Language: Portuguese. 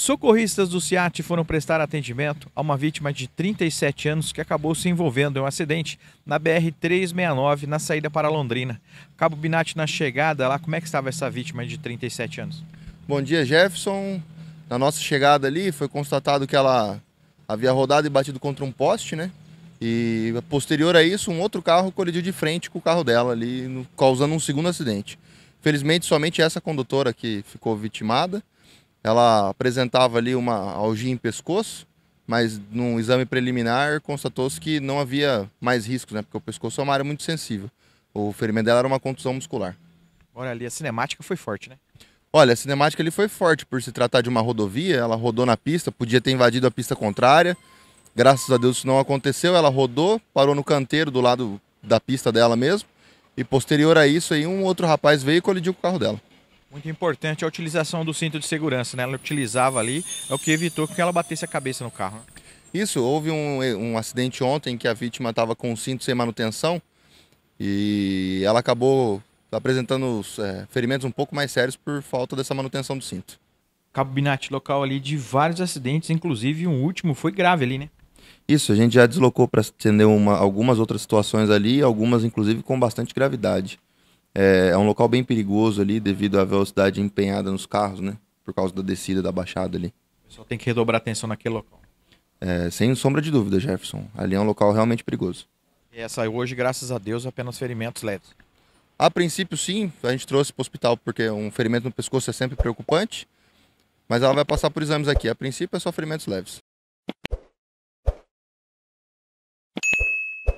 Socorristas do SIAT foram prestar atendimento a uma vítima de 37 anos que acabou se envolvendo em um acidente na BR-369, na saída para Londrina. Cabo Binatti, na chegada lá, como é que estava essa vítima de 37 anos? Bom dia, Jefferson. Na nossa chegada ali, foi constatado que ela havia rodado e batido contra um poste, né? E posterior a isso, um outro carro colidiu de frente com o carro dela ali, causando um segundo acidente. Felizmente, somente essa condutora que ficou vitimada. Ela apresentava ali uma algia em pescoço, mas num exame preliminar constatou-se que não havia mais riscos, né? Porque o pescoço é uma área muito sensível. O ferimento dela era uma contusão muscular. Olha ali, a cinemática foi forte, né? Olha, a cinemática ali foi forte por se tratar de uma rodovia, ela rodou na pista, podia ter invadido a pista contrária. Graças a Deus isso não aconteceu, ela rodou, parou no canteiro do lado da pista dela mesmo. E posterior a isso aí um outro rapaz veio e colidiu com o carro dela. Muito importante a utilização do cinto de segurança, né? Ela utilizava ali, é o que evitou que ela batesse a cabeça no carro. Né? Isso, houve um, eh, um acidente ontem que a vítima estava com o cinto sem manutenção e ela acabou apresentando é, ferimentos um pouco mais sérios por falta dessa manutenção do cinto. Cabinete local ali de vários acidentes, inclusive um último foi grave ali, né? Isso, a gente já deslocou para atender uma, algumas outras situações ali, algumas inclusive com bastante gravidade. É, é um local bem perigoso ali devido à velocidade empenhada nos carros, né? Por causa da descida da baixada ali. O pessoal tem que redobrar atenção naquele local. É, sem sombra de dúvida, Jefferson. Ali é um local realmente perigoso. E é, essa hoje, graças a Deus, apenas ferimentos leves. A princípio, sim, a gente trouxe para o hospital porque um ferimento no pescoço é sempre preocupante, mas ela vai passar por exames aqui. A princípio, é só ferimentos leves.